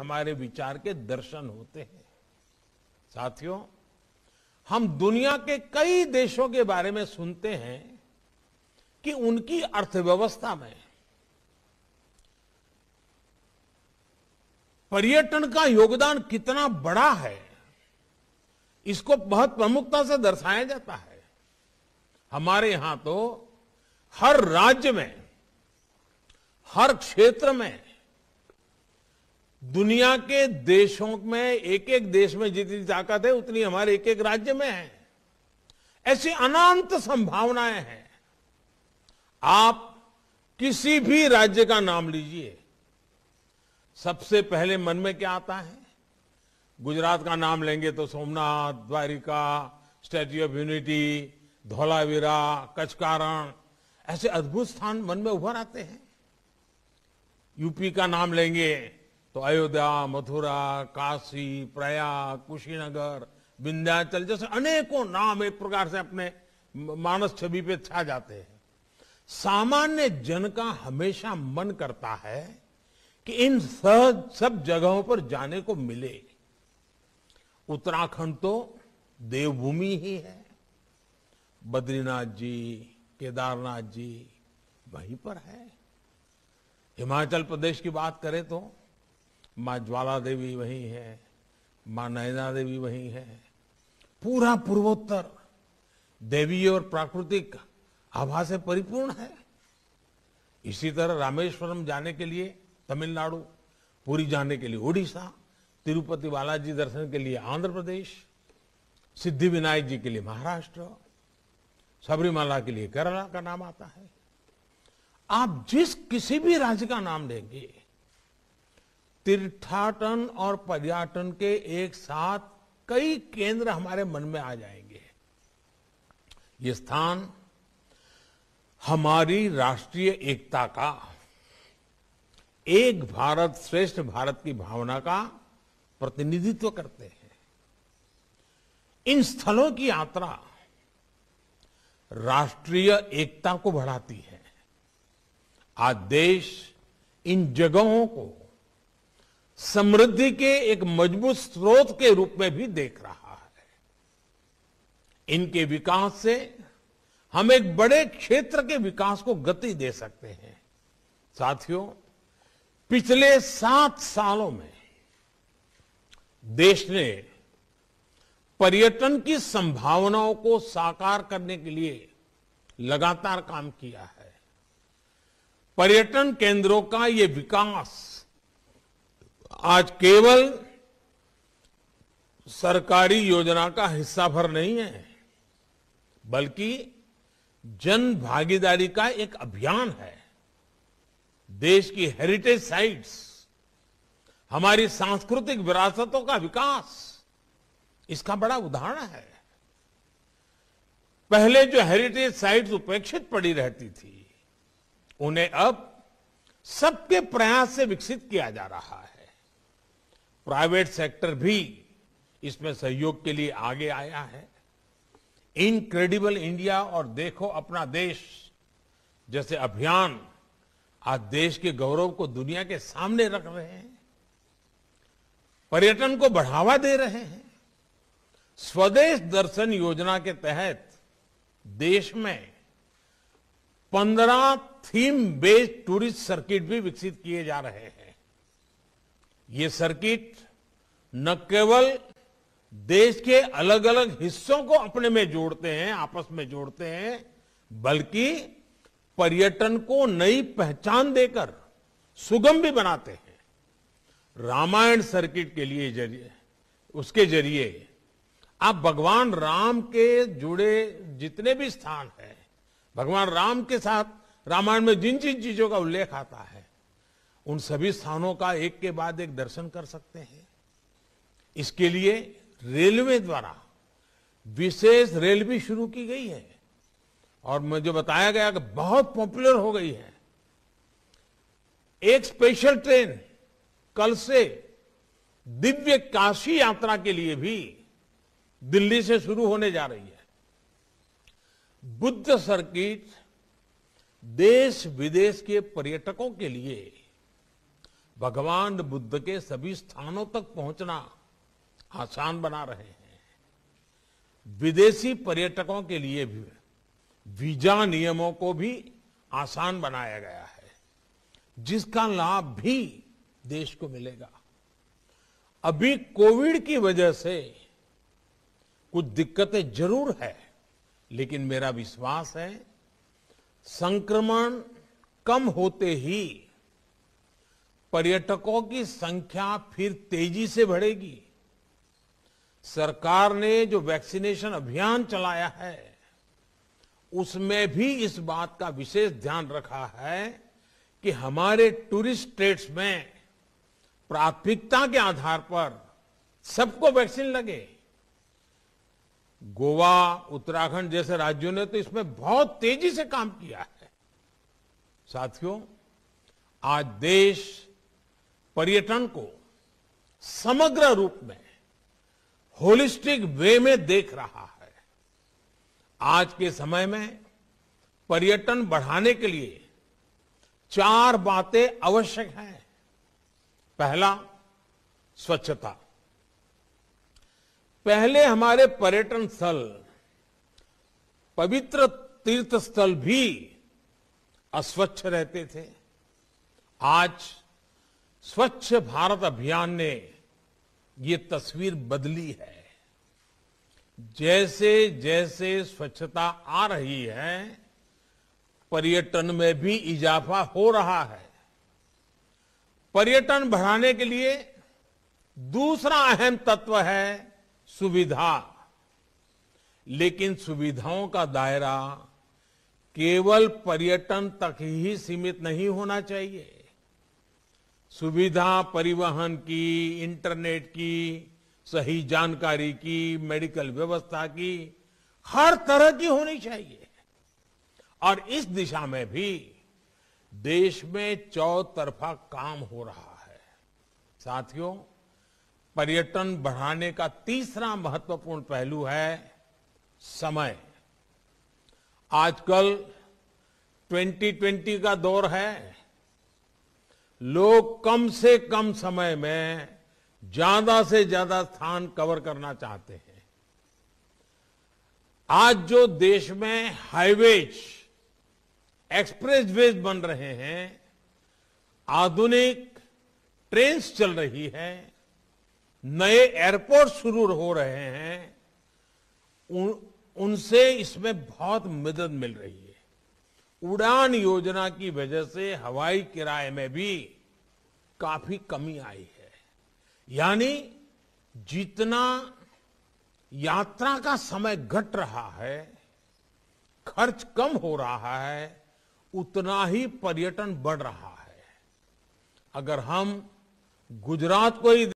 हमारे विचार के दर्शन होते हैं साथियों हम दुनिया के कई देशों के बारे में सुनते हैं कि उनकी अर्थव्यवस्था में पर्यटन का योगदान कितना बड़ा है इसको बहुत प्रमुखता से दर्शाया जाता है हमारे यहां तो हर राज्य में हर क्षेत्र में दुनिया के देशों में एक एक देश में जितनी ताकत है उतनी हमारे एक एक राज्य में है ऐसी अनंत संभावनाएं हैं आप किसी भी राज्य का नाम लीजिए सबसे पहले मन में क्या आता है गुजरात का नाम लेंगे तो Somnath Dwarka statue of unity Dholavira कचकारण ऐसे अद्भुत स्थान मन में उभर आते हैं यूपी का नाम लेंगे तो अयोध्या मथुरा काशी प्रयाग कुशीनगर विंध्याचल जैसे अनेकों नाम एक प्रकार से अपने मानस छवि पे छा जाते हैं सामान्य जन का हमेशा मन करता है कि इन सहज सब जगहों पर जाने को मिले उत्तराखंड तो देवभूमि ही है बद्रीनाथ जी केदारनाथ जी वहीं पर है हिमाचल प्रदेश की बात करें तो माँ ज्वाला देवी वही है माँ नैना देवी वही है पूरा पूर्वोत्तर देवी और प्राकृतिक आभा से परिपूर्ण है इसी तरह रामेश्वरम जाने के लिए तमिलनाडु पुरी जाने के लिए उड़ीसा तिरुपति बालाजी दर्शन के लिए आंध्र प्रदेश सिद्धि विनायक जी के लिए महाराष्ट्र सबरीमाला के लिए केरला का नाम आता है आप जिस किसी भी राज्य का नाम लेंगे तीर्थाटन और पर्यटन के एक साथ कई केंद्र हमारे मन में आ जाएंगे ये स्थान हमारी राष्ट्रीय एकता का एक भारत श्रेष्ठ भारत की भावना का प्रतिनिधित्व करते हैं इन स्थलों की यात्रा राष्ट्रीय एकता को बढ़ाती है आज देश इन जगहों को समृद्धि के एक मजबूत स्रोत के रूप में भी देख रहा है इनके विकास से हम एक बड़े क्षेत्र के विकास को गति दे सकते हैं साथियों पिछले सात सालों में देश ने पर्यटन की संभावनाओं को साकार करने के लिए लगातार काम किया है पर्यटन केंद्रों का ये विकास आज केवल सरकारी योजना का हिस्सा भर नहीं है बल्कि जन भागीदारी का एक अभियान है देश की हेरिटेज साइट्स हमारी सांस्कृतिक विरासतों का विकास इसका बड़ा उदाहरण है पहले जो हेरिटेज साइट्स उपेक्षित पड़ी रहती थी उन्हें अब सबके प्रयास से विकसित किया जा रहा है प्राइवेट सेक्टर भी इसमें सहयोग के लिए आगे आया है इनक्रेडिबल इंडिया और देखो अपना देश जैसे अभियान आज देश के गौरव को दुनिया के सामने रख रहे हैं पर्यटन को बढ़ावा दे रहे हैं स्वदेश दर्शन योजना के तहत देश में पंद्रह थीम बेस्ड टूरिस्ट सर्किट भी विकसित किए जा रहे हैं ये सर्किट न केवल देश के अलग अलग हिस्सों को अपने में जोड़ते हैं आपस में जोड़ते हैं बल्कि पर्यटन को नई पहचान देकर सुगम भी बनाते हैं रामायण सर्किट के लिए जरिए उसके जरिए आप भगवान राम के जुड़े जितने भी स्थान हैं भगवान राम के साथ रामायण में जिन जिन चीजों का उल्लेख आता है उन सभी स्थानों का एक के बाद एक दर्शन कर सकते हैं इसके लिए रेलवे द्वारा विशेष रेल भी शुरू की गई है और मुझे बताया गया कि बहुत पॉपुलर हो गई है एक स्पेशल ट्रेन कल से दिव्य काशी यात्रा के लिए भी दिल्ली से शुरू होने जा रही है बुद्ध सर्किट देश विदेश के पर्यटकों के लिए भगवान बुद्ध के सभी स्थानों तक पहुंचना आसान बना रहे हैं विदेशी पर्यटकों के लिए भी वीजा नियमों को भी आसान बनाया गया है जिसका लाभ भी देश को मिलेगा अभी कोविड की वजह से कुछ दिक्कतें जरूर है लेकिन मेरा विश्वास है संक्रमण कम होते ही पर्यटकों की संख्या फिर तेजी से बढ़ेगी सरकार ने जो वैक्सीनेशन अभियान चलाया है उसमें भी इस बात का विशेष ध्यान रखा है कि हमारे टूरिस्ट स्टेट्स में प्राथमिकता के आधार पर सबको वैक्सीन लगे गोवा उत्तराखंड जैसे राज्यों ने तो इसमें बहुत तेजी से काम किया है साथियों आज देश पर्यटन को समग्र रूप में होलिस्टिक वे में देख रहा है आज के समय में पर्यटन बढ़ाने के लिए चार बातें आवश्यक हैं पहला स्वच्छता पहले हमारे पर्यटन स्थल पवित्र तीर्थ स्थल भी अस्वच्छ रहते थे आज स्वच्छ भारत अभियान ने ये तस्वीर बदली है जैसे जैसे स्वच्छता आ रही है पर्यटन में भी इजाफा हो रहा है पर्यटन बढ़ाने के लिए दूसरा अहम तत्व है सुविधा लेकिन सुविधाओं का दायरा केवल पर्यटन तक ही सीमित नहीं होना चाहिए सुविधा परिवहन की इंटरनेट की सही जानकारी की मेडिकल व्यवस्था की हर तरह की होनी चाहिए और इस दिशा में भी देश में चौतरफा काम हो रहा है साथियों पर्यटन बढ़ाने का तीसरा महत्वपूर्ण पहलू है समय आजकल 2020 का दौर है लोग कम से कम समय में ज्यादा से ज्यादा स्थान कवर करना चाहते हैं आज जो देश में हाईवेज एक्सप्रेस वेज बन रहे हैं आधुनिक ट्रेन चल रही है नए एयरपोर्ट शुरू हो रहे हैं उन, उनसे इसमें बहुत मदद मिल रही है उड़ान योजना की वजह से हवाई किराए में भी काफी कमी आई है यानी जितना यात्रा का समय घट रहा है खर्च कम हो रहा है उतना ही पर्यटन बढ़ रहा है अगर हम गुजरात को ही